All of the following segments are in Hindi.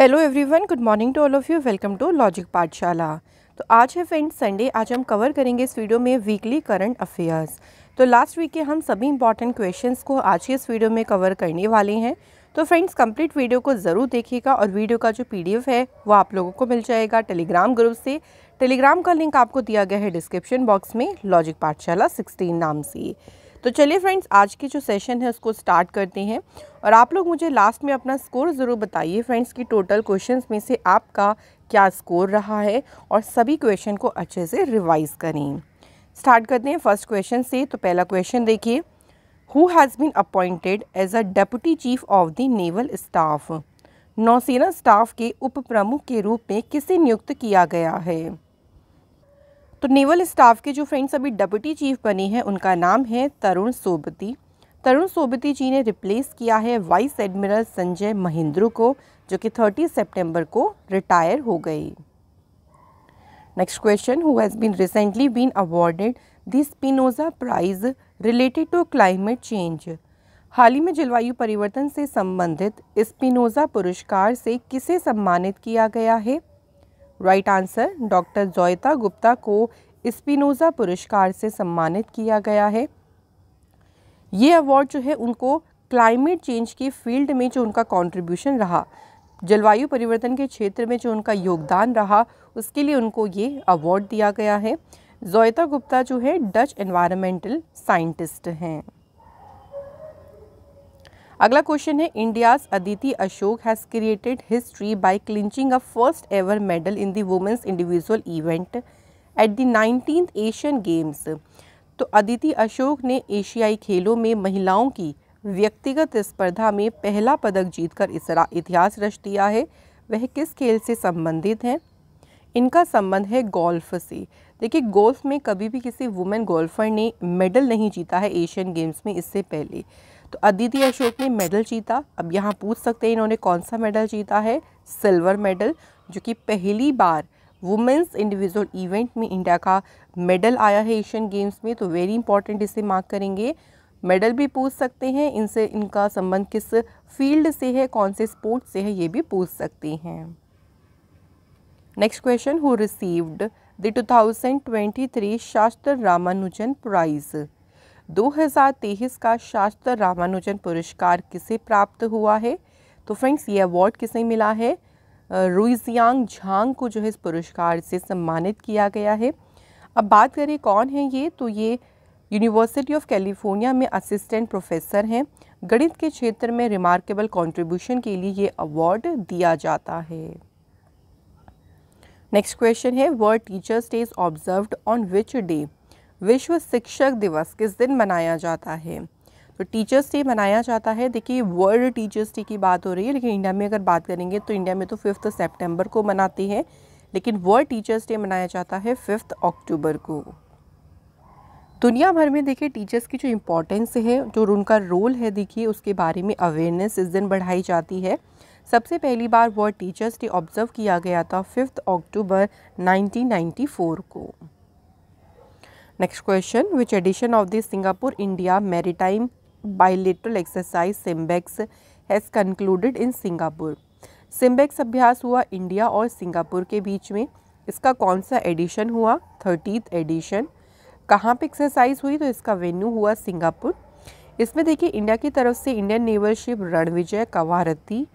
Hello everyone good morning to all of you welcome to logic Pathshala तो आज है फ्रेंड्स संडे आज हम कवर करेंगे इस वीडियो में वीकली करंट अफेयर्स तो लास्ट वीक के हम सभी इंपॉर्टेंट क्वेश्चंस को आज के इस वीडियो में कवर करने वाले हैं तो फ्रेंड्स कंप्लीट वीडियो को ज़रूर देखिएगा और वीडियो का जो पी है वो आप लोगों को मिल जाएगा टेलीग्राम ग्रुप से टेलीग्राम का लिंक आपको दिया गया है डिस्क्रिप्शन बॉक्स में लॉजिक पाठशाला सिक्सटीन नाम से तो चलिए फ्रेंड्स आज की जो सेशन है उसको स्टार्ट करते हैं और आप लोग मुझे लास्ट में अपना स्कोर ज़रूर बताइए फ्रेंड्स कि टोटल क्वेश्चंस में से आपका क्या स्कोर रहा है और सभी क्वेश्चन को अच्छे से रिवाइज़ करें स्टार्ट करते हैं फर्स्ट क्वेश्चन से तो पहला क्वेश्चन देखिए who has been appointed as a deputy chief of the naval staff नौसेना स्टाफ के उप प्रमुख के रूप में किसे नियुक्त किया गया है तो नेवल स्टाफ के जो फ्रेंड्स अभी डिप्टी चीफ बने हैं उनका नाम है तरुण सोबती तरुण सोबती जी ने रिप्लेस किया है वाइस एडमिरल संजय महेंद्रू को जो कि 30 सितंबर को रिटायर हो गई next question who has been recently been awarded the prize related to climate change हाल ही में जलवायु परिवर्तन से संबंधित स्पिनोजा पुरस्कार से किसे सम्मानित किया गया है right answer doctor Joyeeta Gupta को स्पिनोज़ा पुरस्कार से सम्मानित किया गया है ये अवार्ड जो है उनको क्लाइमेट चेंज की फील्ड में जो उनका कंट्रीब्यूशन रहा जलवायु परिवर्तन के क्षेत्र में जो उनका योगदान रहा उसके लिए उनको ये अवार्ड दिया गया है जोयता गुप्ता जो है डच एनवायरमेंटल साइंटिस्ट हैं अगला क्वेश्चन है India's Aditi Ashok has created history by clinching a first ever medal in the women's individual event at the nineteen Asian Games तो अदिति अशोक ने एशियाई खेलों में महिलाओं की व्यक्तिगत स्पर्धा में पहला पदक जीतकर इतिहास रच दिया है वह किस खेल से संबंधित हैं इनका संबंध है गोल्फ से देखिए गोल्फ में कभी भी किसी वुमेन गोल्फर ने मेडल नहीं जीता है एशियन गेम्स में इससे पहले तो अदिति अशोक ने मेडल जीता अब यहाँ पूछ सकते हैं इन्होंने कौन सा मेडल जीता है सिल्वर मेडल जो कि पहली बार वुमेंस इंडिविजुअल इवेंट में इंडिया का मेडल आया है एशियन गेम्स में तो वेरी इंपॉर्टेंट इसे मार्क करेंगे मेडल भी पूछ सकते हैं इनसे इनका संबंध किस फील्ड से है कौन से स्पोर्ट से है ये भी पूछ सकते हैं next question who received the 2023 Sastra Ramanujan price 2023 का शास्त्र रामानुजन पुरस्कार किसे प्राप्त हुआ है तो फ्रेंड्स ये अवार्ड किसे मिला है रुइजियांग झांग को जो है इस पुरस्कार से सम्मानित किया गया है अब बात करें कौन है ये तो ये यूनिवर्सिटी ऑफ कैलिफोर्निया में असिस्टेंट प्रोफेसर हैं गणित के क्षेत्र में रिमार्केबल कंट्रीब्यूशन के लिए ये अवार्ड दिया जाता है नेक्स्ट क्वेश्चन है world teachers day is observed on which day विश्व शिक्षक दिवस किस दिन मनाया जाता है तो टीचर्स डे मनाया जाता है देखिए वर्ल्ड टीचर्स डे की बात हो रही है लेकिन इंडिया में अगर बात करेंगे तो इंडिया में तो फिफ्थ सेप्टेम्बर को मनाती है लेकिन वर्ल्ड टीचर्स डे मनाया जाता है फिफ्थ अक्टूबर को दुनिया भर में देखिए टीचर्स की जो इम्पोर्टेंस है जो उनका रोल है देखिए उसके बारे में अवेयरनेस इस दिन बढ़ाई जाती है सबसे पहली बार वर्ल्ड टीचर्स डे ऑब्जर्व किया गया था फिफ्थ अक्टूबर 1994 को next question which edition of the Singapore India maritime bilateral exercise SIMBEX has concluded in Singapore SIMBEX अभ्यास हुआ इंडिया और सिंगापुर के बीच में इसका कौन सा एडिशन हुआ थर्टीथ एडिशन कहाँ पे एक्सरसाइज हुई तो इसका वेन्यू हुआ सिंगापुर इसमें देखिए इंडिया की तरफ से Indian naval ship Ranvijay Kavaratti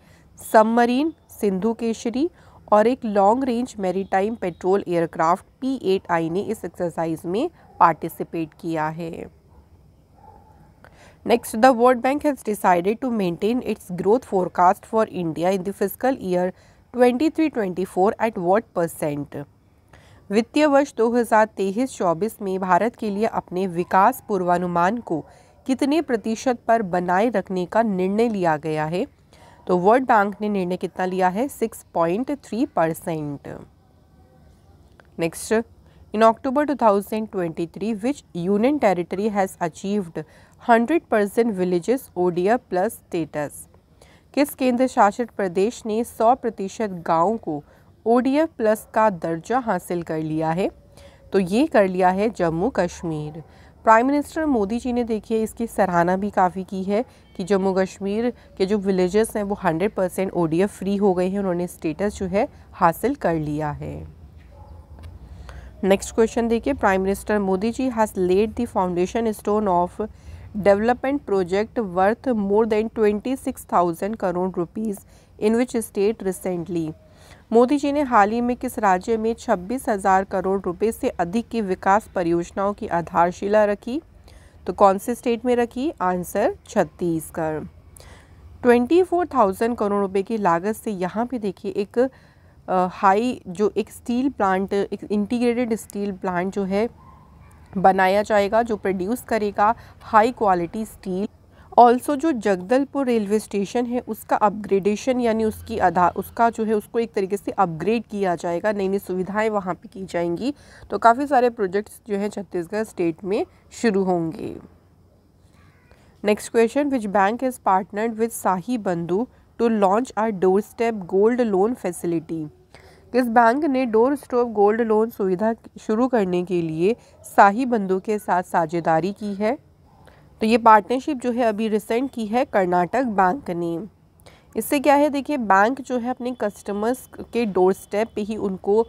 submarine Sindhu Kesari और एक long range maritime patrol aircraft P eight I ने इस एक्सरसाइज में पार्टिसिपेट किया है next the World Bank has decided to maintain its growth forecast for India in the fiscal year 23-24 at what percent वित्तीय वर्ष 2023-24 में भारत के लिए अपने विकास पूर्वानुमान को कितने प्रतिशत पर बनाए रखने का निर्णय लिया गया है तो वर्ल्ड बैंक ने निर्णय कितना लिया है six point three percent next In October 2023, which union territory has achieved 100% villages ODA plus status? किस केंद्र शासित प्रदेश ने 100 प्रतिशत गाँव को ओडीएफ प्लस का दर्जा हासिल कर लिया है तो ये कर लिया है जम्मू कश्मीर प्राइम मिनिस्टर मोदी जी ने देखिए इसकी सराहना भी काफ़ी की है कि जम्मू कश्मीर के जो विलेजेस हैं वो 100 परसेंट ओ फ्री हो गए हैं उन्होंने स्टेटस जो है हासिल कर लिया है नेक्स्ट क्वेश्चन देखिए prime minister Modi ji has laid the foundation stone of development project worth more than twenty six thousand crore rupees in which state recently Modi ji ने हाल ही में किस राज्य में छब्बीस हज़ार करोड़ रुपए से अधिक की विकास परियोजनाओं की आधारशिला रखी तो कौन से स्टेट में रखी answer Chhattisgarh twenty four thousand crore रुपए की लागत से यहाँ पे देखिए एक हाई जो एक स्टील प्लांट एक इंटीग्रेटेड स्टील प्लांट जो है बनाया जाएगा जो प्रोड्यूस करेगा हाई क्वालिटी स्टील ऑल्सो जो जगदलपुर रेलवे स्टेशन है उसका अपग्रेडेशन यानी उसकी आधार उसका जो है उसको एक तरीके से अपग्रेड किया जाएगा नई नई सुविधाएं वहां पे की जाएंगी तो काफ़ी सारे प्रोजेक्ट्स जो है छत्तीसगढ़ स्टेट में शुरू होंगे next question which bank is partnered with Sahi Bandhu to launch a doorstep gold loan facility इस बैंक ने डोर स्टॉप गोल्ड लोन सुविधा शुरू करने के लिए शाही बंधु के साथ साझेदारी की है तो ये पार्टनरशिप जो है अभी रिसेंट की है कर्नाटक बैंक ने इससे क्या है देखिए बैंक जो है अपने कस्टमर्स के डोर स्टेप पर ही उनको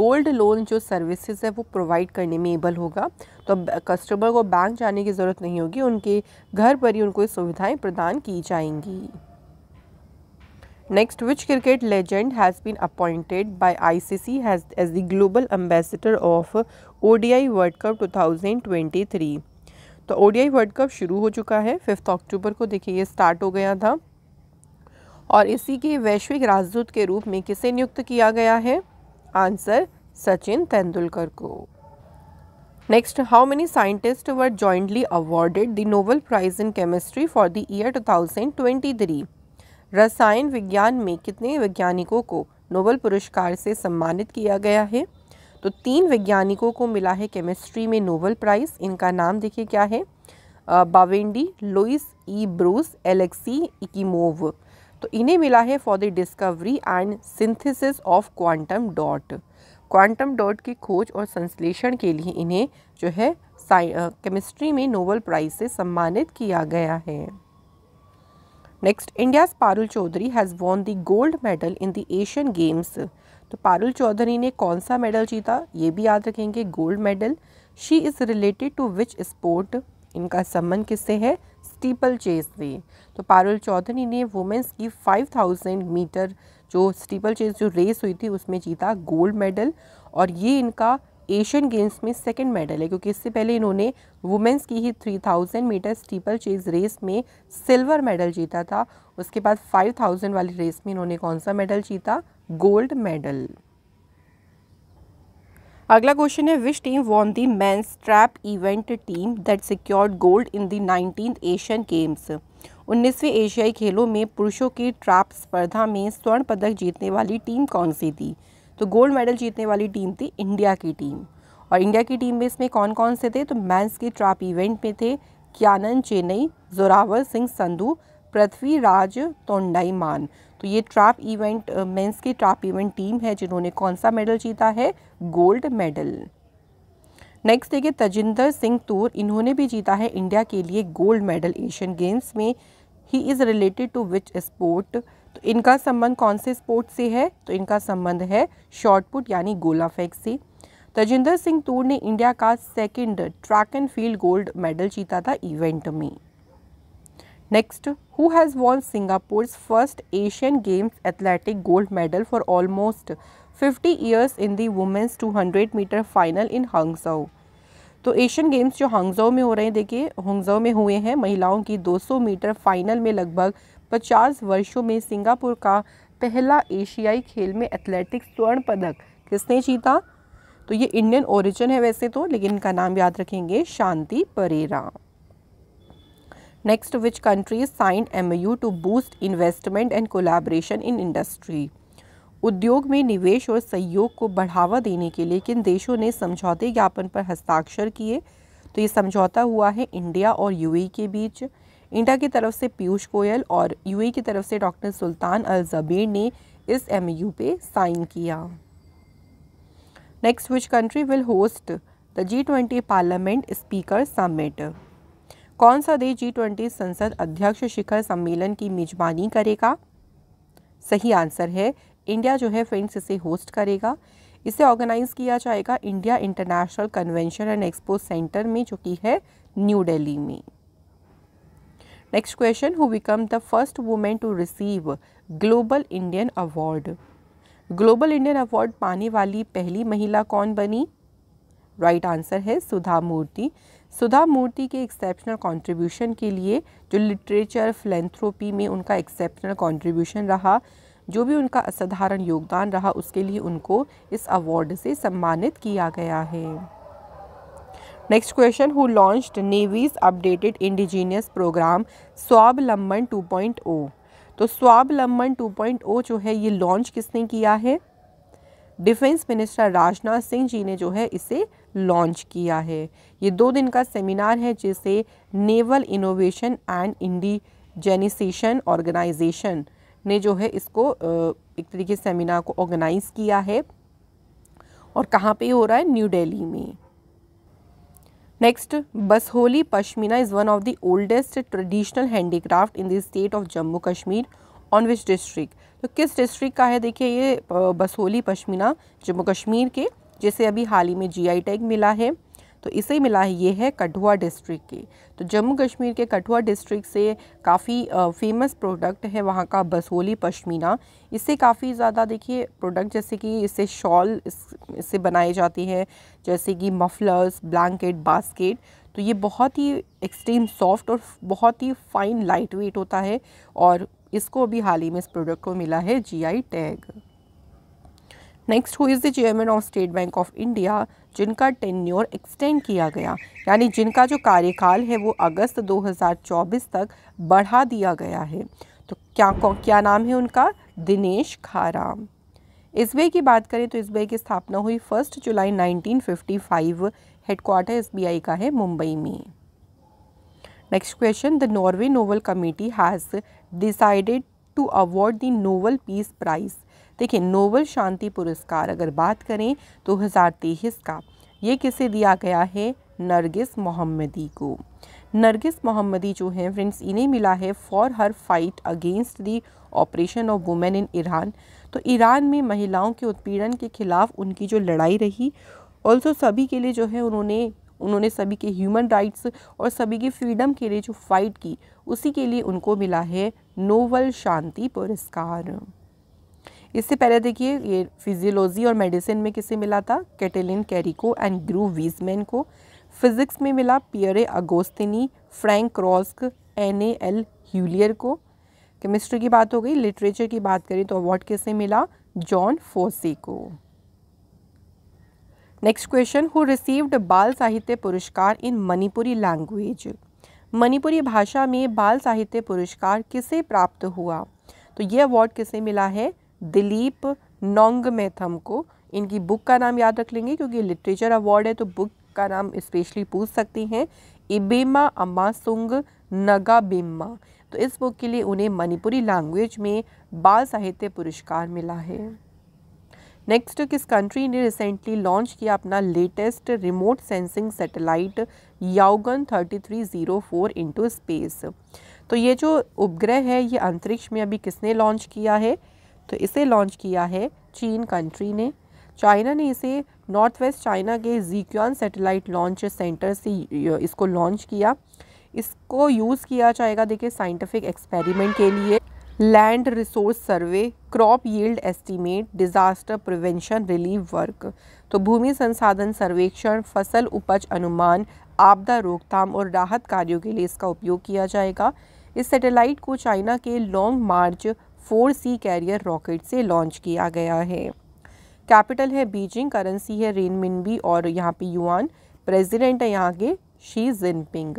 गोल्ड लोन जो सर्विसेज है वो प्रोवाइड करने में एबल होगा तो कस्टमर को बैंक जाने की ज़रूरत नहीं होगी उनके घर पर ही उनको सुविधाएं प्रदान की जाएंगी Next, which cricket legend has been appointed by ICC as, as the global ambassador of ODI World Cup 2023? तो ODI वर्ल्ड कप शुरू हो चुका है फिफ्थ अक्टूबर को देखिए ये स्टार्ट हो गया था और इसी के वैश्विक राजदूत के रूप में किसे नियुक्त किया गया है आंसर सचिन तेंदुलकर को next how many scientist were jointly awarded the Nobel prize in chemistry for the year 2023 रसायन विज्ञान में कितने वैज्ञानिकों को नोबल पुरस्कार से सम्मानित किया गया है तो तीन वैज्ञानिकों को मिला है केमिस्ट्री में नोबल प्राइज़ इनका नाम देखिए क्या है Bawendi Louis E Brus Alexei Ekimov तो इन्हें मिला है for the discovery and synthesis of quantum dot quantum dot की खोज और संश्लेषण के लिए इन्हें जो है केमिस्ट्री में नोबल प्राइज़ से सम्मानित किया गया है next India Parul Chaudhary has won the gold medal in the Asian Games तो पारुल चौधरी ने कौन सा मेडल जीता ये भी याद रखेंगे gold medal she is related to which sport इनका संबंध किससे है स्टीपल चेस से तो पारुल चौधरी ने वुमेंस की 5000 मीटर जो स्टीपल चेस जो रेस हुई थी उसमें जीता गोल्ड मेडल और ये इनका एशियन गेम्स में सेकंड मेडल है क्योंकि इससे पहले इन्होंने वुमेंस की ही 3000 मीटर स्टीपल चेज रेस में सिल्वर मेडल जीता था उसके बाद 5000 वाली रेस में इन्होंने कौन सा मेडल जीता गोल्ड मेडल अगला क्वेश्चन है which team won the men trap event team that secured gold in the nineteen Asian Games उन्नीसवें एशियाई खेलों में पुरुषों की ट्रैप स्पर्धा में स्वर्ण पदक जीतने वाली टीम कौन सी थी तो गोल्ड मेडल जीतने वाली टीम थी इंडिया की टीम और इंडिया की टीम में इसमें कौन कौन से थे तो मैंस के ट्रैप इवेंट में थे क्यानन चेन्नई जोरावर सिंह संधू पृथ्वी राज तोंडाईमान तो ये ट्रैप इवेंट मेंस की ट्रैप इवेंट टीम है जिन्होंने कौन सा मेडल जीता है गोल्ड मेडल नेक्स्ट देखिए तजिंदर सिंह तूर इन्होंने भी जीता है इंडिया के लिए गोल्ड मेडल एशियन गेम्स में ही is related to which sport तो इनका संबंध कौन से स्पोर्ट से है तो इनका संबंध है शॉर्टपुट यानी गोला फेंक से तजिंदर सिंह तूर ने इंडिया का second track and field gold medal जीता था इवेंट में next who has won Singapore first Asian Games athletic gold medal for almost 50 years in the women's 200 metre final in Hangzhou तो एशियन गेम्स जो हंगजाओ में हो रहे हैं देखिए हंगजाओ में हुए हैं महिलाओं की 200 मीटर फाइनल में लगभग 50 वर्षों में सिंगापुर का पहला एशियाई खेल में एथलेटिक्स स्वर्ण पदक किसने जीता तो ये इंडियन ओरिजिन है वैसे तो लेकिन इनका नाम याद रखेंगे Shanthi Pereira next which countries sign M U to boost investment and collaboration in industry उद्योग में निवेश और सहयोग को बढ़ावा देने के लिए किन देशों ने समझौते ज्ञापन पर हस्ताक्षर किए तो ये समझौता हुआ है इंडिया और यूएई के बीच इंडिया की तरफ से पीयूष गोयल और यूएई की तरफ से डॉक्टर सुल्तान अल जबीर ने इस एमयू पे साइन किया next which country will host the G twenty parliament speaker summit कौन सा देश जी ट्वेंटी संसद अध्यक्ष शिखर सम्मेलन की मेजबानी करेगा सही आंसर है इंडिया जो है फ्रेंड्स इसे होस्ट करेगा इसे ऑर्गेनाइज किया जाएगा India International Convention and Expo Centre में जो कि है न्यू दिल्ली में next question who become the first women to receive Global Indian award Global Indian award पाने वाली पहली महिला कौन बनी राइट right आंसर है सुधा मूर्ति सुधा मूर्ति के एक्सेप्शनल कंट्रीब्यूशन के लिए जो लिटरेचर फिलेंथ्रोपी में उनका एक्सेप्शनल कंट्रीब्यूशन रहा जो भी उनका असाधारण योगदान रहा उसके लिए उनको इस अवार्ड से सम्मानित किया गया है next question who launched navy's updated indigenous programme point 2.0 तो पॉइंट 2.0 जो है ये लॉन्च किसने किया है डिफेंस मिनिस्टर राजनाथ सिंह जी ने जो है इसे लॉन्च किया है ये दो दिन का सेमिनार है जिसे naval innovation and indigenisation organisation ने जो है इसको एक तरीके सेमिनार को ऑर्गेनाइज़ किया है और कहाँ पे हो रहा है न्यू दिल्ली में next Basohli Pashmina is one of the oldest traditional handicraft in the state of Jammu Kashmir on which district तो किस डिस्ट्रिक्ट का है देखिए ये बसहोली पश्मीना जम्मू कश्मीर के जिसे अभी हाल ही में जी टैग मिला है तो इसे मिला ये है कठुआ डिस्ट्रिक्ट की तो जम्मू कश्मीर के कठुआ डिस्ट्रिक्ट से काफ़ी फेमस प्रोडक्ट है वहाँ का बसोली पश्मीना इससे काफ़ी ज़्यादा देखिए प्रोडक्ट जैसे कि इससे शॉल इससे बनाए जाते हैं जैसे कि मफलर्स ब्लैंकेट बास्केट तो ये बहुत ही एक्सट्रीम सॉफ्ट और बहुत ही फाइन लाइट वेट होता है और इसको अभी हाल ही में इस प्रोडक्ट को मिला है GI tag next who is the chairman of State Bank of India जिनका टेन्योर एक्सटेंड किया गया यानी जिनका जो कार्यकाल है वो अगस्त 2024 तक बढ़ा दिया गया है तो क्या क्या नाम है उनका दिनेश खाराम एसबीआई की बात करें तो एसबीआई की स्थापना हुई फर्स्ट जुलाई 1955 हेडक्वार्टर एसबीआई का है मुंबई में next question the Norway Nobel committee has decided to award the Nobel peace prize देखिए नोबल शांति पुरस्कार अगर बात करें तो हज़ार तेईस का ये किसे दिया गया है नरगिस मोहम्मदी को नरगिस मोहम्मदी जो हैं फ्रेंड्स इन्हें मिला है for her fight against the oppression of women in Iran तो ईरान में महिलाओं के उत्पीड़न के ख़िलाफ़ उनकी जो लड़ाई रही ऑल्सो सभी के लिए जो है उन्होंने उन्होंने सभी के ह्यूमन राइट्स और सभी के फ्रीडम के लिए जो फाइट की उसी के लिए उनको मिला है नोबल शांति पुरस्कार इससे पहले देखिए ये फिजियोलॉजी और मेडिसिन में किसे मिला था कैटेलिन कैरी को एंड ग्रू वीजमैन को फिजिक्स में मिला Pierre Agostini Frank Krausz Anne L Huillier को केमिस्ट्री की बात हो गई लिटरेचर की बात करें तो अवार्ड किसे मिला जॉन फोसी को नेक्स्ट क्वेश्चन हु रिसीव्ड बाल साहित्य पुरस्कार इन मणिपुरी लैंग्वेज मणिपुरी भाषा में बाल साहित्य पुरस्कार किसे प्राप्त हुआ तो ये अवार्ड किसे मिला है दिलीप नोंग मैथम को इनकी बुक का नाम याद रख लेंगे क्योंकि लिटरेचर अवार्ड है तो बुक का नाम स्पेशली पूछ सकती हैं इबेमा अमासुंग नगाबेमा तो इस बुक के लिए उन्हें मणिपुरी लैंग्वेज में बाल साहित्य पुरस्कार मिला है नेक्स्ट किस कंट्री ने रिसेंटली लॉन्च किया अपना latest remote sensing satellite Yaogan 3304 into space तो ये जो उपग्रह है ये अंतरिक्ष में अभी किसने लॉन्च किया है तो इसे लॉन्च किया है चीन कंट्री ने चाइना ने इसे नॉर्थ वेस्ट चाइना के जीक्वान सैटेलाइट लॉन्च सेंटर से इसको लॉन्च किया इसको यूज़ किया जाएगा देखिए साइंटिफिक एक्सपेरिमेंट के लिए land resource survey crop yield estimate disaster prevention relief work तो भूमि संसाधन सर्वेक्षण फसल उपज अनुमान आपदा रोकथाम और राहत कार्यों के लिए इसका उपयोग किया जाएगा इस सैटेलाइट को चाइना के Long March four C carrier rocket से लॉन्च किया गया है कैपिटल है बीजिंग करेंसी है रेन मिनबी और यहाँ पे युआन प्रेसिडेंट है यहाँ के Xi Jinping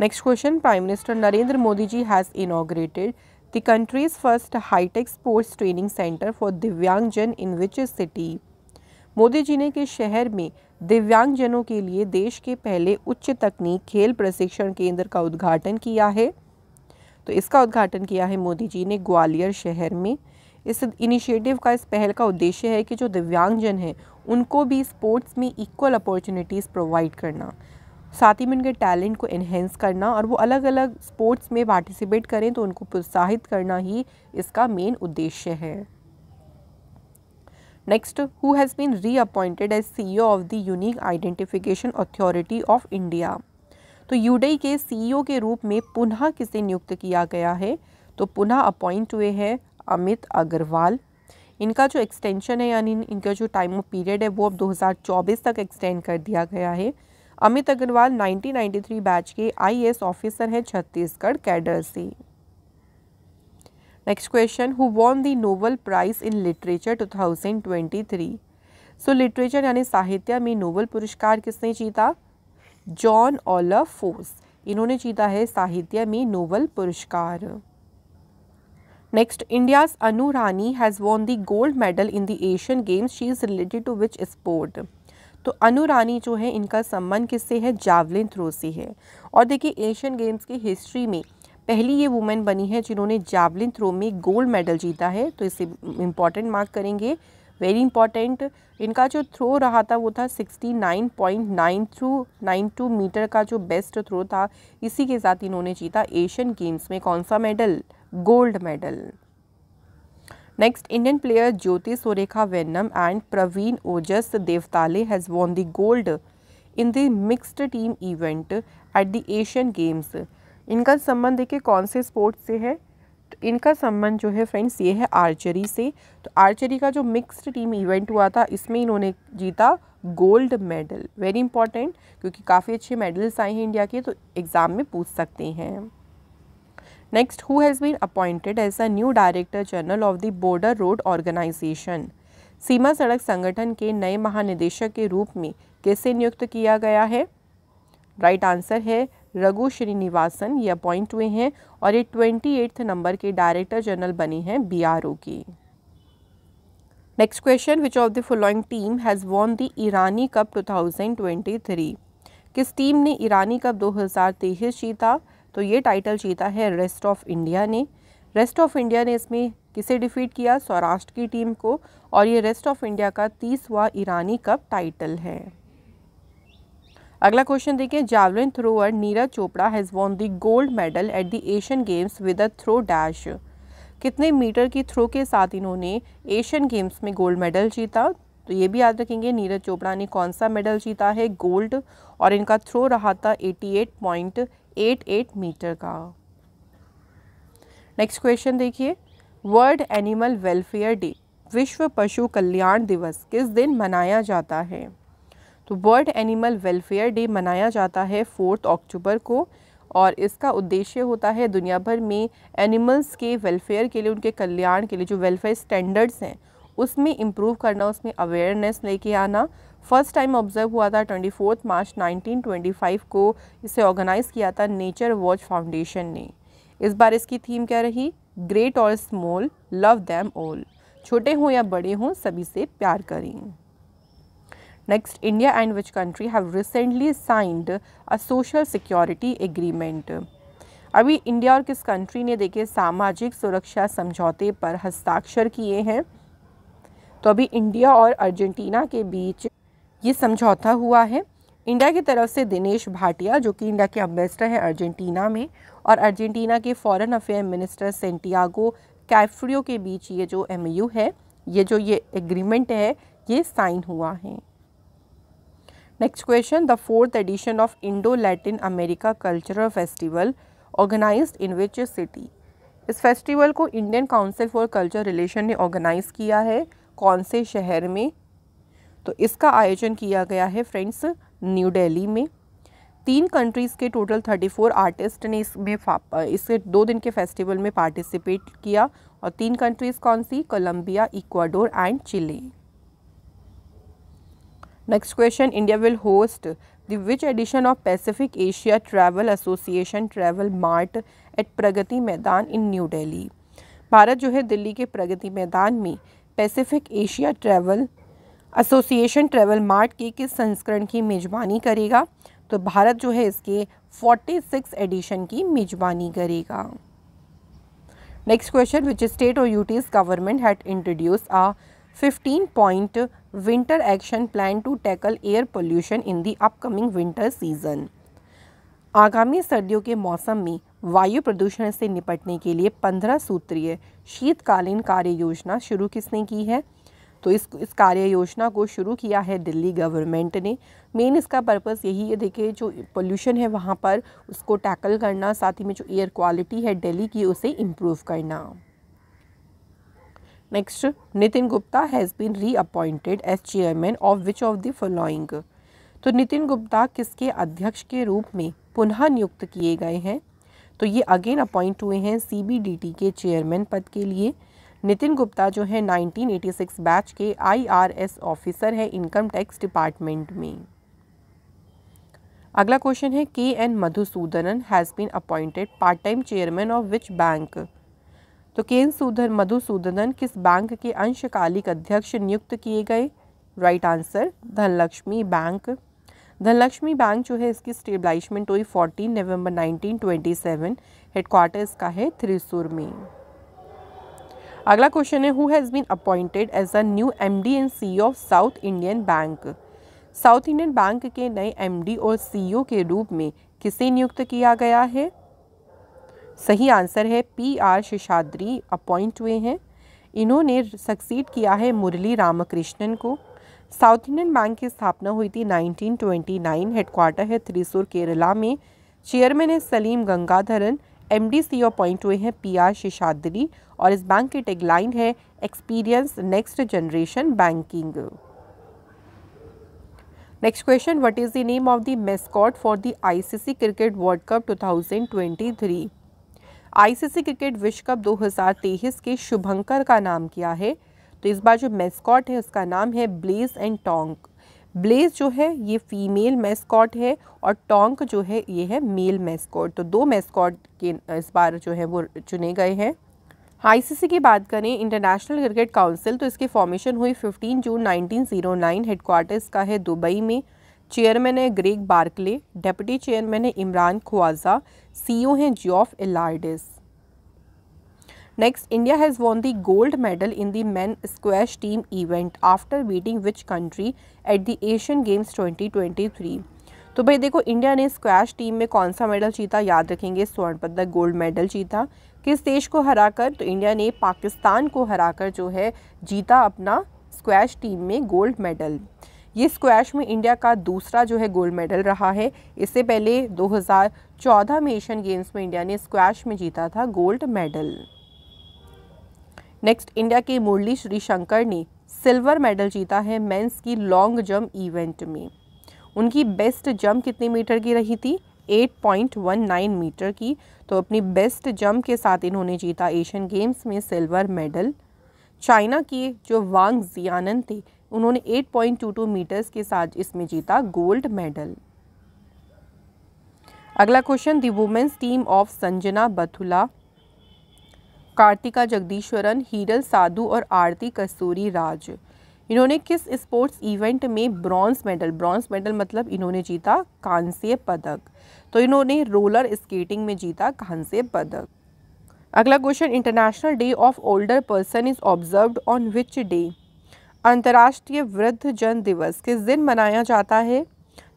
next question prime minister Narendra Modi ji has inaugurated the country's first hitech sports training centre for दिव्यांगजन in which city Modi ji ने के शहर में दिव्यांगजनों के लिए देश के पहले उच्च तकनीक खेल प्रशिक्षण केंद्र का उद्घाटन किया है तो इसका उद्घाटन किया है मोदी जी ने ग्वालियर शहर में इस इनिशिएटिव का इस पहल का उद्देश्य है कि जो दिव्यांगजन हैं उनको भी स्पोर्ट्स में इक्वल अपॉर्चुनिटीज़ प्रोवाइड करना साथ ही में उनके टैलेंट को इन्हेंस करना और वो अलग अलग स्पोर्ट्स में पार्टिसिपेट करें तो उनको प्रोत्साहित करना ही इसका मेन उद्देश्य है next who has been reappointed as C of the Unique Identification Authority of India तो यूडई के सीईओ के रूप में पुनः किसे नियुक्त किया गया है तो पुनः अपॉइंट हुए हैं अमित अग्रवाल इनका जो एक्सटेंशन है यानी इनका जो टाइम ऑफ पीरियड है वो अब 2024 तक एक्सटेंड कर दिया गया है अमित अग्रवाल 1993 बैच के आईएएस ऑफिसर हैं छत्तीसगढ़ कैडर से next question who won the Nobel prize in literature 2023 so literature यानी साहित्य में नोबल पुरस्कार किसने जीता जॉन ओला फोस इन्होंने जीता है साहित्य में नोबल पुरस्कार next India's Anu Rani has won the gold medal in the Asian Games she is related to which sport तो अनु रानी जो है इनका सम्मान किससे है जावलिन थ्रो से है और देखिए एशियन गेम्स की हिस्ट्री में पहली ये वुमेन बनी है जिन्होंने जावलिन थ्रो में गोल्ड मेडल जीता है तो इसे इम्पॉर्टेंट मार्क करेंगे वेरी इंपॉर्टेंट इनका जो थ्रो रहा था वो था sixty nine nine nine point two two metre का जो बेस्ट थ्रो था इसी के साथ इन्होंने जीता एशियन गेम्स में कौन सा medal gold medal next Indian player Jyothi Surekha Vennam and Pravin Ojas Deotale has won the gold in the mixed team event at the Asian Games इनका संबंध देखिए कौन से स्पोर्ट्स से है तो इनका संबंध जो है फ्रेंड्स ये है आर्चरी से तो आर्चरी का जो मिक्स्ड टीम इवेंट हुआ था इसमें इन्होंने जीता गोल्ड मेडल वेरी इंपॉर्टेंट क्योंकि काफ़ी अच्छे मेडल्स आए हैं इंडिया के तो एग्ज़ाम में पूछ सकते हैं next who has been appointed as a new director general of the Border Road Organisation सीमा सड़क संगठन के नए महानिदेशक के रूप में किसे नियुक्त किया गया है राइट right आंसर है रघु श्रीनिवासन ये अपॉइंट हुए हैं और ये ट्वेंटी एट्थ नंबर के डायरेक्टर जनरल बने हैं बी की next question which of the following team has won the Irani Cup 2023 किस टीम ने ईरानी कप 2023 जीता तो ये टाइटल जीता है रेस्ट ऑफ इंडिया ने रेस्ट ऑफ इंडिया ने इसमें किसे डिफीट किया सौराष्ट्र की टीम को और ये रेस्ट ऑफ इंडिया का तीसवा ईरानी कप टाइटल है अगला क्वेश्चन देखिए javelin thrower Neeraj Chopra has won the gold medal at the Asian Games with a throw dash कितने मीटर की थ्रो के साथ इन्होंने एशियन गेम्स में गोल्ड मेडल जीता तो ये भी याद रखेंगे नीरज चोपड़ा ने कौन सा मेडल जीता है गोल्ड और इनका थ्रो रहा था 88.88 मीटर का नेक्स्ट क्वेश्चन देखिए वर्ल्ड एनिमल वेलफेयर डे विश्व पशु कल्याण दिवस किस दिन मनाया जाता है तो वर्ल्ड एनिमल वेलफेयर डे मनाया जाता है फोर्थ अक्टूबर को और इसका उद्देश्य होता है दुनिया भर में एनिमल्स के वेलफेयर के लिए उनके कल्याण के लिए जो वेलफेयर स्टैंडर्ड्स हैं उसमें इम्प्रूव करना उसमें अवेयरनेस लेके आना फर्स्ट टाइम ऑब्जर्व हुआ था ट्वेंटी फोर्थ मार्च 1925 को इसे ऑर्गेनाइज़ किया था नेचर वॉच फाउंडेशन ने इस बार इसकी थीम क्या रही ग्रेट और स्मॉल लव दैम ऑल छोटे हों या बड़े हों सभी से प्यार करें Next, India and which country have recently signed a social security agreement? अभी इंडिया और किस कंट्री ने देखिए सामाजिक सुरक्षा समझौते पर हस्ताक्षर किए हैं तो अभी इंडिया और अर्जेंटीना के बीच ये समझौता हुआ है इंडिया की तरफ से दिनेश भाटिया जो कि इंडिया के अम्बेसडर हैं अर्जेंटीना में और अर्जेंटीना के foreign affair minister Santiago Cafiero के बीच ये जो एमयू है ये जो ये एग्रीमेंट है ये साइन हुआ है next question the fourth edition of Indo Latin America cultural festival organise in which city इस फेस्टिवल को Indian Council for Culture Relation ने ऑर्गेनाइज किया है कौन से शहर में तो इसका आयोजन किया गया है फ्रेंड्स न्यू दिल्ली में तीन कंट्रीज़ के टोटल थर्टी फोर आर्टिस्ट ने इसमें इस दो दिन के फेस्टिवल में पार्टिसिपेट किया और तीन कंट्रीज़ कौन सी Colombia Ecuador and Chile next question India will host the which edition of Pacific Asia Travel Association Travel Mart at Pragati Maidan in new daily Bharat जो है दिल्ली के प्रगति मैदान में Pacific Asia Travel Association Travel Mart के किस संस्करण की मेज़बानी करेगा तो भारत जो है इसके 46 एडिशन की मेज़बानी करेगा नेक्स्ट क्वेश्चन विच स्टेट और UTs government had introduce a 15 point winter action plan to tackle air pollution in the upcoming winter season. आगामी सर्दियों के मौसम में वायु प्रदूषण से निपटने के लिए पंद्रह सूत्रीय शीतकालीन कार्य योजना शुरू किसने की है तो इस इस कार्य योजना को शुरू किया है दिल्ली गवर्नमेंट ने मेन इसका पर्पस यही है देखिए जो पोल्यूशन है वहाँ पर उसको टैकल करना साथ ही में जो एयर क्वालिटी है दिल्ली की उसे इम्प्रूव करना Next, Nitin Gupta has been reappointed as chairman of which of the following तो नितिन गुप्ता किसके अध्यक्ष के रूप में पुनः नियुक्त किए गए हैं तो ये अगेन अपॉइंट हुए हैं सीबीडीटी के चेयरमैन पद के लिए नितिन गुप्ता जो है 1986 बैच के आईआरएस ऑफिसर है इनकम टैक्स डिपार्टमेंट में अगला क्वेश्चन है K N Madhusoodhanan has been appointed part time chairman of which bank तो केन सूधर मधुसूदन किस बैंक के अंशकालिक अध्यक्ष नियुक्त किए गए right answer Dhanlaxmi Bank Dhanlaxmi Bank जो है इसकी स्टेबलाइशमेंट हुई 14 नवंबर 1927 हेडक्वार्टर इसका है थ्रिसूर में अगला क्वेश्चन है who has been appointed as a new MD and CEO of South Indian Bank South Indian Bank के नए एमडी और सीईओ e के रूप में किसे नियुक्त किया गया है सही आंसर है पी आर शेषाद्री अपॉइंट हुए हैं इन्होंने सक्सीड किया है मुरली रामकृष्णन को साउथ इंडियन बैंक की स्थापना हुई थी 1929 हेडक्वार्टर है त्रिसुर केरला में चेयरमैन है Salim Gangadharan M D C appoint हुए हैं पी आर शेषाद्री और इस बैंक की टेगलाइन है experience next generation banking next question what is the name of the mascot for the ICC Cricket World Cup 2023 ICC cricket विश्व कप 2023 के शुभंकर का नाम किया है तो इस बार जो मेस्कॉट है उसका नाम है ब्लेज एंड टोंक ब्लेज जो है ये फीमेल मेस्कॉट है और टोंक जो है ये है मेल मेस्कॉट तो दो मेस्कॉट के इस बार जो है वो चुने गए हैं आईसीसी की बात करें इंटरनेशनल क्रिकेट काउंसिल तो इसकी फॉर्मेशन हुई 15 जून 1909 हेडक्वार्टर्स का है दुबई में चेयरमैन है ग्रेग बार्कले डेप्टी चेयरमैन है इमरान ख्वाजा सीईओ हैं Geoff Allardice next India has won the gold medal in the men squash team event after beating which country at the Asian Games 2023 तो भाई देखो इंडिया ने स्क्वैश टीम में कौन सा मेडल जीता याद रखेंगे स्वर्ण पदक गोल्ड मेडल जीता किस देश को हराकर तो इंडिया ने पाकिस्तान को हराकर जो है जीता अपना स्क्वैश टीम में गोल्ड मेडल ये स्क्वैश में इंडिया का दूसरा जो है गोल्ड मेडल रहा है इससे पहले 2014 में एशियन गेम्स में इंडिया ने स्क्वैश में जीता था गोल्ड मेडल नेक्स्ट इंडिया के मुरली श्रीशंकर ने सिल्वर मेडल जीता है मेंस की लॉन्ग जंप इवेंट में उनकी बेस्ट जंप कितने मीटर की रही थी 8.19 मीटर की तो अपनी बेस्ट जंप के साथ इन्होंने जीता एशियन गेम्स में सिल्वर मेडल चाइना के जो वांग जियानन थे उन्होंने 8.22 मीटर्स के साथ इसमें जीता गोल्ड मेडल अगला question the women's team of Sanjana Bathula Karthika Jagadeeswaran Heeral Sadhu और आरती कस्तूरी राज इन्होंने किस स्पोर्ट्स इवेंट में ब्रॉन्ज मेडल ब्रॉन्ज मेडल मतलब इन्होंने जीता कांस्य पदक तो इन्होंने रोलर स्केटिंग में जीता कांस्य पदक अगला question international day of older person is observed on which day अंतर्राष्ट्रीय वृद्ध जन दिवस किस दिन मनाया जाता है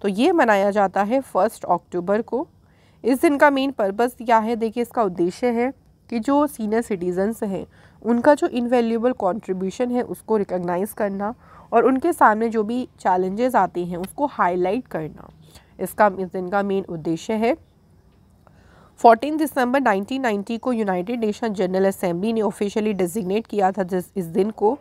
तो ये मनाया जाता है फर्स्ट अक्टूबर को इस दिन का मेन पर्पस क्या है देखिए इसका उद्देश्य है कि जो सीनियर सिटीजन्स हैं उनका जो इनवेल्यूबल कॉन्ट्रीब्यूशन है उसको रिकॉग्नाइज करना और उनके सामने जो भी चैलेंजेस आते हैं उसको हाईलाइट करना इसका इस दिन का मेन उद्देश्य है 14 दिसंबर 1990 को यूनाइटेड नेशन जनरल असेंबली ने ऑफिशियली डिजिग्नेट किया था जिस इस दिन को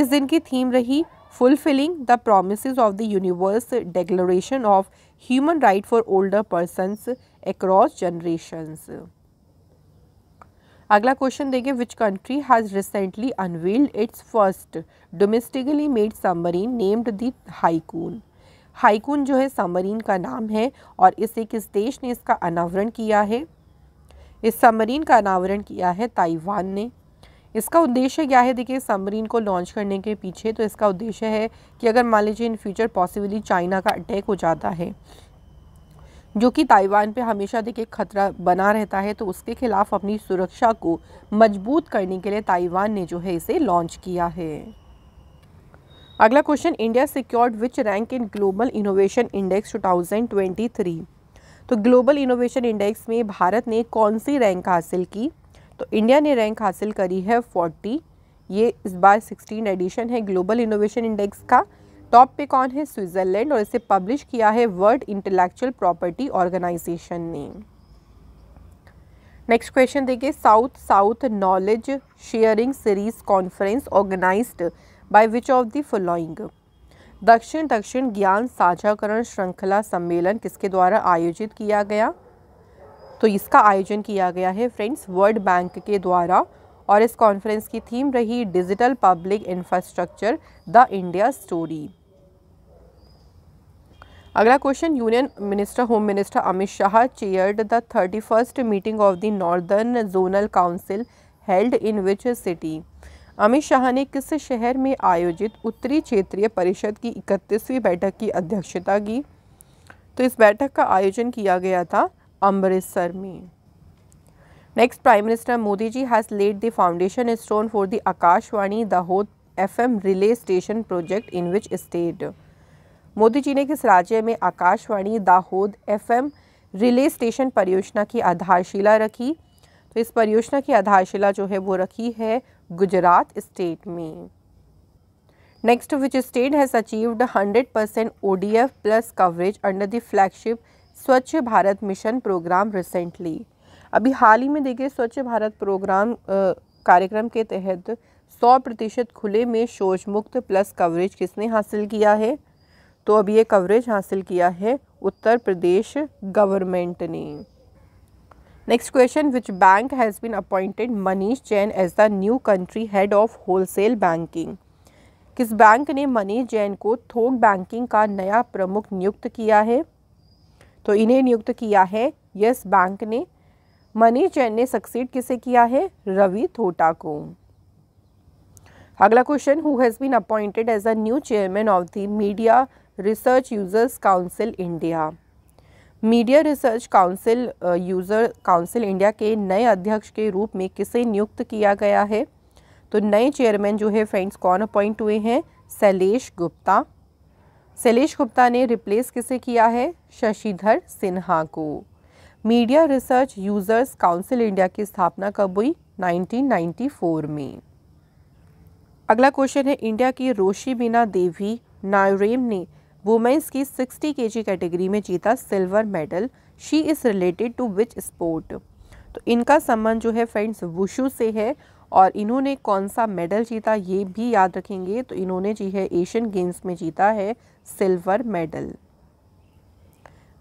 इस दिन की थीम रही fulfilling the promise of the universe declaration of human right for older persons across generations अगला क्वेश्चन देखिए which country has recently unveiled its first domestically made submarine named the Haikun Haikun जो है सबमरीन का नाम है और इसे किस देश ने इसका अनावरण किया है इस सबमरीन का अनावरण किया है ताइवान ने इसका उद्देश्य क्या है देखिए सबमरीन को लॉन्च करने के पीछे तो इसका उद्देश्य है कि अगर मान लीजिए इन फ्यूचर पॉसिबली चाइना का अटैक हो जाता है जो कि ताइवान पे हमेशा देखिए खतरा बना रहता है तो उसके खिलाफ अपनी सुरक्षा को मजबूत करने के लिए ताइवान ने जो है इसे लॉन्च किया है अगला question India secured which rank in Global Innovation Index 2023 तो ग्लोबल इनोवेशन इंडेक्स में भारत ने कौन सी रैंक हासिल की तो इंडिया ने रैंक हासिल करी है फोर्टी ये इस बार सिक्सटीन एडिशन है ग्लोबल इनोवेशन इंडेक्स का टॉप पे कौन है स्विट्ज़रलैंड और इसे पब्लिश किया है वर्ल्ड इंटेलेक्चुअल प्रॉपर्टी ऑर्गेनाइजेशन ने नेक्स्ट क्वेश्चन देखिए South South knowledge sharing series conference organise by which of the following दक्षिण दक्षिण ज्ञान साझाकरण श्रृंखला सम्मेलन किसके द्वारा आयोजित किया गया तो इसका आयोजन किया गया है फ्रेंड्स वर्ल्ड बैंक के द्वारा और इस कॉन्फ्रेंस की थीम रही digital public infrastructure the India story अगला question union minister home minister Amit Shah chaired the thirty first meeting of the northern zonal council held in which city Amit Shah ने किस शहर में आयोजित उत्तरी क्षेत्रीय परिषद की इकतीसवीं बैठक की अध्यक्षता की तो इस बैठक का आयोजन किया गया था अमृतसर में next prime minister Modi ji has laid the foundation stone for the Akashvani Dahod F M relay station project in which state Modi ji ने किस राज्य में Akashvani Dahod F M relay station परियोजना की आधारशिला रखी तो इस परियोजना की आधारशिला जो है वो रखी है गुजरात स्टेट में next which state has achieved hundred percent O D F plus coverage under the flagship Swachh Bharat mission program recently अभी हाल ही में देखिए स्वच्छ भारत प्रोग्राम कार्यक्रम के तहत 100 प्रतिशत खुले में शौच मुक्त प्लस कवरेज किसने हासिल किया है तो अब ये कवरेज हासिल किया है उत्तर प्रदेश गवर्नमेंट ने next question which bank has been appointed Manish Jain as the new country head of wholesale banking किस बैंक ने मनीष जैन को थोक बैंकिंग का नया प्रमुख नियुक्त किया है तो इन्हें नियुक्त किया है यस बैंक ने मनी जैन ने सक्सीड किसे किया है रवि थोटा को अगला question who has been appointed as a new chairman of the Media Research Users Council India Media Research Council User Council India के नए अध्यक्ष के रूप में किसे नियुक्त किया गया है तो नए चेयरमैन जो है फ्रेंड्स कौन अपॉइंट हुए हैं शैलेश गुप्ता शैलेश गुप्ता ने रिप्लेस किसे किया है शशिधर सिन्हा को Media Research Users Council India की स्थापना कब हुई 1994 में अगला क्वेश्चन है इंडिया की रोशी बीना देवी नायरेम ने वुमेन्स की 60 के कैटेगरी में जीता silver medal she is related to which sport तो इनका संबंध जो है फ्रेंड्स वुशु से है और इन्होंने कौन सा मेडल जीता ये भी याद रखेंगे तो इन्होंने जी है एशियन गेम्स में जीता है silver medal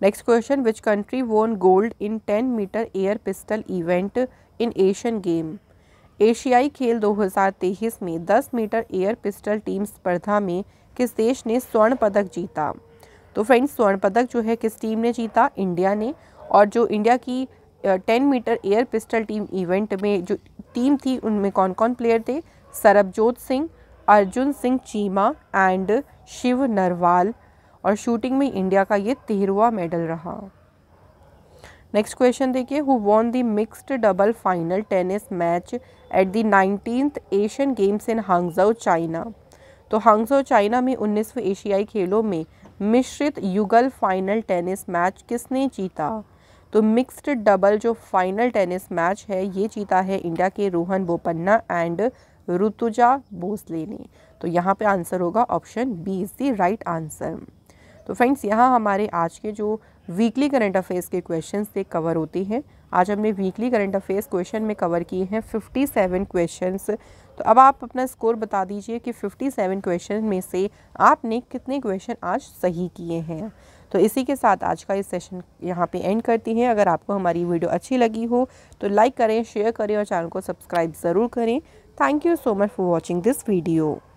next question which country won gold in ten metre air pistol event in Asian Game एशियाई खेल 2023 में 10 मीटर एयर पिस्टल टीम स्पर्धा में किस देश ने स्वर्ण पदक जीता तो फ्रेंड्स स्वर्ण पदक जो है किस टीम ने जीता इंडिया ने और जो इंडिया की ten metre air pistol team event में जो टीम थी उनमें कौन कौन प्लेयर थे सरबजोत सिंह अर्जुन सिंह चीमा एंड शिव नरवाल और शूटिंग में इंडिया का ये तेरहवा मेडल रहा नेक्स्ट क्वेश्चन देखिए who won the mixed double final tennis match at the nineteenth Asian games in Hangzhou China तो हांगजाओ चाइना में उन्नीसवें एशियाई खेलों में मिश्रित युगल फाइनल टेनिस मैच किसने जीता तो मिक्स्ड डबल जो फाइनल टेनिस मैच है ये जीता है इंडिया के रोहन बोपन्ना एंड रुतुजा भोसले ने तो यहाँ पे आंसर होगा option B is the right answer तो फ्रेंड्स यहाँ हमारे आज के जो वीकली करंट अफेयर्स के क्वेश्चन थे कवर होते हैं आज हमने वीकली करंट अफेयर्स क्वेश्चन में कवर किए हैं 57 क्वेश्चन तो अब आप अपना स्कोर बता दीजिए कि 57 क्वेश्चन में से आपने कितने क्वेश्चन आज सही किए हैं तो इसी के साथ आज का ये सेशन यहाँ पे एंड करती हैं अगर आपको हमारी वीडियो अच्छी लगी हो तो लाइक करें शेयर करें और चैनल को सब्सक्राइब ज़रूर करें thank you so much for watching this video